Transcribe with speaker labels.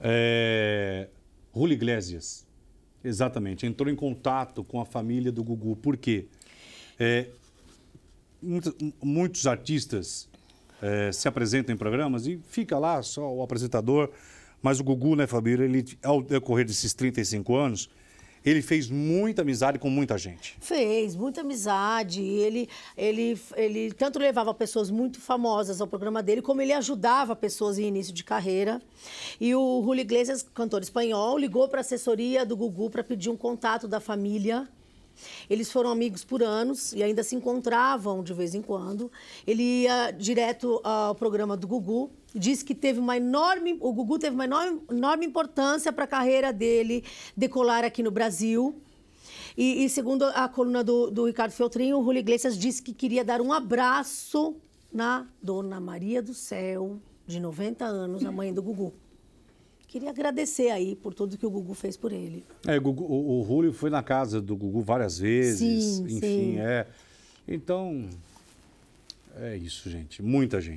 Speaker 1: É... Rulio Iglesias, exatamente, entrou em contato com a família do Gugu. Por quê? É... Muitos, artistas é, se apresentam em programas e fica lá só o apresentador, mas o Gugu, né, Fabíola, ele, ao é decorrer desses 35 anos, ele fez muita amizade com muita gente.
Speaker 2: Fez, muita amizade. Ele, ele, ele tanto levava pessoas muito famosas ao programa dele, como ele ajudava pessoas em início de carreira. E o Julio Iglesias, cantor espanhol, ligou para a assessoria do Gugu para pedir um contato da família eles foram amigos por anos e ainda se encontravam de vez em quando. Ele ia direto ah, ao programa do Gugu, disse que teve uma enorme, o Gugu teve uma enorme, enorme importância para a carreira dele decolar aqui no Brasil. E, e segundo a coluna do, do Ricardo Feltrinho, o Rulio Iglesias disse que queria dar um abraço na Dona Maria do Céu, de 90 anos, a mãe do Gugu. Queria agradecer aí por tudo que o Gugu fez por ele.
Speaker 3: É, Gugu, o, o Rúlio foi na casa do Gugu várias vezes. Sim, enfim, sim. é. Então,
Speaker 1: é isso, gente. Muita gente.